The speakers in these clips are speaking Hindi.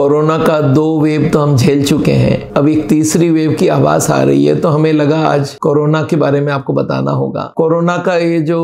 कोरोना का दो वेव तो हम झेल चुके हैं अब एक तीसरी वेव की आवाज आ रही है तो हमें लगा आज कोरोना के बारे में आपको बताना होगा कोरोना का ये जो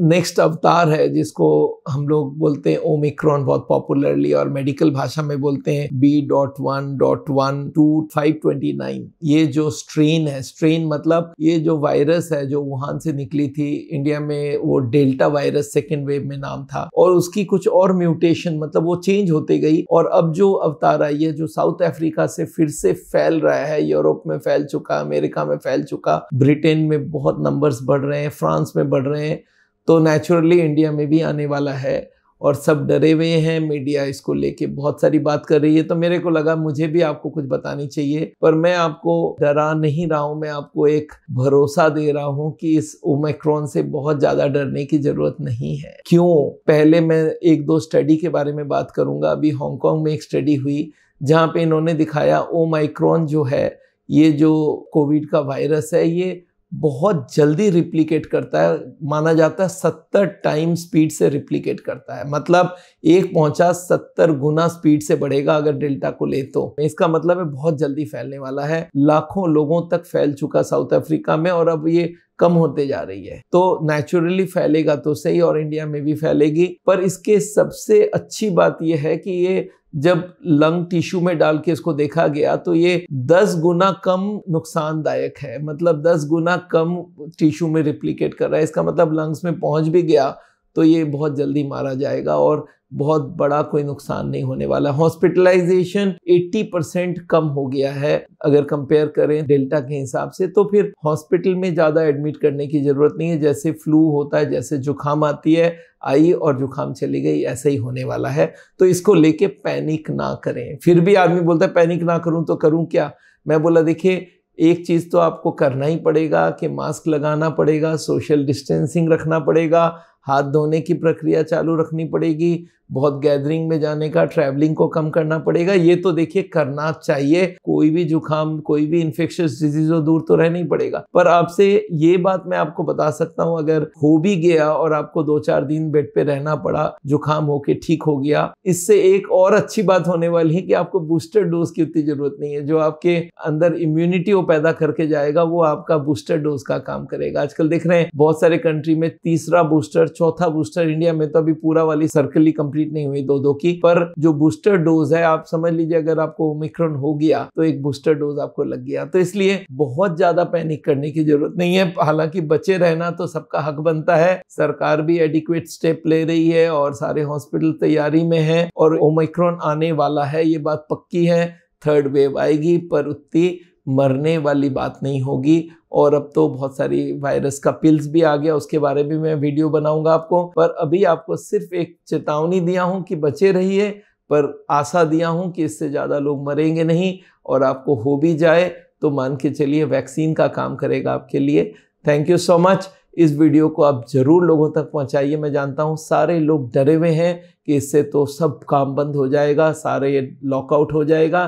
नेक्स्ट अवतार है जिसको हम लोग बोलते हैं ओमिक्रॉन बहुत पॉपुलरली और मेडिकल भाषा में बोलते हैं B dot one dot one two five twenty nine ये जो स्ट्रेन है स्ट्रेन मतलब ये जो वायरस है जो वुहान से निकली थी इंडिया में वो डेल्टा वायरस सेकेंड वेव में नाम था और उसकी कुछ और म्यूटेशन मतलब वो चेंज होते गई और अब जो अवतार आई है जो साउथ अफ्रीका से फिर से फैल रहा है यूरोप में फैल चुका अमेरिका में फैल चुका ब्रिटेन में बहुत नंबर्स बढ़ रहे हैं फ्रांस में बढ़ रहे हैं तो नेचुरली इंडिया में भी आने वाला है और सब डरे हुए हैं मीडिया इसको लेके बहुत सारी बात कर रही है तो मेरे को लगा मुझे भी आपको कुछ बतानी चाहिए पर मैं आपको डरा नहीं रहा हूँ मैं आपको एक भरोसा दे रहा हूँ कि इस ओमेक्रॉन से बहुत ज़्यादा डरने की ज़रूरत नहीं है क्यों पहले मैं एक दो स्टडी के बारे में बात करूँगा अभी हांगकॉन्ग में एक स्टडी हुई जहाँ पे इन्होंने दिखाया ओमाइक्रॉन जो है ये जो कोविड का वायरस है ये बहुत जल्दी रिप्लीकेट करता है माना जाता है सत्तर टाइम स्पीड से रिप्लीकेट करता है मतलब एक पहुंचा सत्तर गुना स्पीड से बढ़ेगा अगर डेल्टा को ले तो इसका मतलब है बहुत जल्दी फैलने वाला है लाखों लोगों तक फैल चुका साउथ अफ्रीका में और अब ये कम होते जा रही है तो नेचुरली फैलेगा तो सही और इंडिया में भी फैलेगी पर इसके सबसे अच्छी बात यह है कि ये जब लंग टिश्यू में डाल के इसको देखा गया तो ये 10 गुना कम नुकसानदायक है मतलब 10 गुना कम टिश्यू में रिप्लीकेट कर रहा है इसका मतलब लंग्स में पहुंच भी गया तो ये बहुत जल्दी मारा जाएगा और बहुत बड़ा कोई नुकसान नहीं होने वाला हॉस्पिटलाइजेशन 80 परसेंट कम हो गया है अगर कंपेयर करें डेल्टा के हिसाब से तो फिर हॉस्पिटल में ज़्यादा एडमिट करने की ज़रूरत नहीं है जैसे फ्लू होता है जैसे जुकाम आती है आई और जुकाम चली गई ऐसा ही होने वाला है तो इसको लेके पैनिक ना करें फिर भी आदमी बोलता है पैनिक ना करूँ तो करूँ क्या मैं बोला देखिए एक चीज़ तो आपको करना ही पड़ेगा कि मास्क लगाना पड़ेगा सोशल डिस्टेंसिंग रखना पड़ेगा हाथ धोने की प्रक्रिया चालू रखनी पड़ेगी बहुत गैदरिंग में जाने का ट्रैवलिंग को कम करना पड़ेगा ये तो देखिए करना चाहिए कोई भी जुकाम कोई भी इन्फेक्शस डिजीज हो दूर तो रहना ही पड़ेगा पर आपसे ये बात मैं आपको बता सकता हूँ अगर हो भी गया और आपको दो चार दिन बेड पे रहना पड़ा जुकाम होके ठीक हो गया इससे एक और अच्छी बात होने वाली है कि आपको बूस्टर डोज की उतनी जरूरत नहीं है जो आपके अंदर इम्यूनिटी वो पैदा करके जाएगा वो आपका बूस्टर डोज का काम करेगा आजकल देख रहे हैं बहुत सारे कंट्री में तीसरा बूस्टर चौथा बूस्टर इंडिया में तो अभी पूरा वाली सर्कल ही कंप्लीट नहीं हुई दो दो की पर जो बूस्टर डोज है आप समझ लीजिए अगर आपको ओमिक्रॉन हो गया तो एक बूस्टर डोज आपको लग गया तो इसलिए बहुत ज्यादा पैनिक करने की जरूरत नहीं है हालांकि बचे रहना तो सबका हक बनता है सरकार भी एडिक्वेट स्टेप ले रही है और सारे हॉस्पिटल तैयारी में है और ओमिक्रॉन आने वाला है ये बात पक्की है थर्ड वेव आएगी पर उतनी मरने वाली बात नहीं होगी और अब तो बहुत सारी वायरस का पिल्स भी आ गया उसके बारे में मैं वीडियो बनाऊंगा आपको पर अभी आपको सिर्फ एक चेतावनी दिया हूँ कि बचे रहिए पर आशा दिया हूँ कि इससे ज़्यादा लोग मरेंगे नहीं और आपको हो भी जाए तो मान के चलिए वैक्सीन का काम करेगा आपके लिए थैंक यू सो मच इस वीडियो को आप ज़रूर लोगों तक पहुंचाइए मैं जानता हूं सारे लोग डरे हुए हैं कि इससे तो सब काम बंद हो जाएगा सारे लॉकआउट हो जाएगा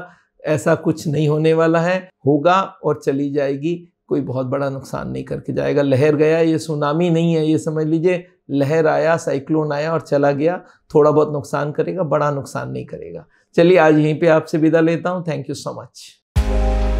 ऐसा कुछ नहीं होने वाला है होगा और चली जाएगी कोई बहुत बड़ा नुकसान नहीं करके जाएगा लहर गया ये सुनामी नहीं है ये समझ लीजिए लहर आया साइक्लोन आया और चला गया थोड़ा बहुत नुकसान करेगा बड़ा नुकसान नहीं करेगा चलिए आज यहीं पे आपसे विदा लेता हूँ थैंक यू सो मच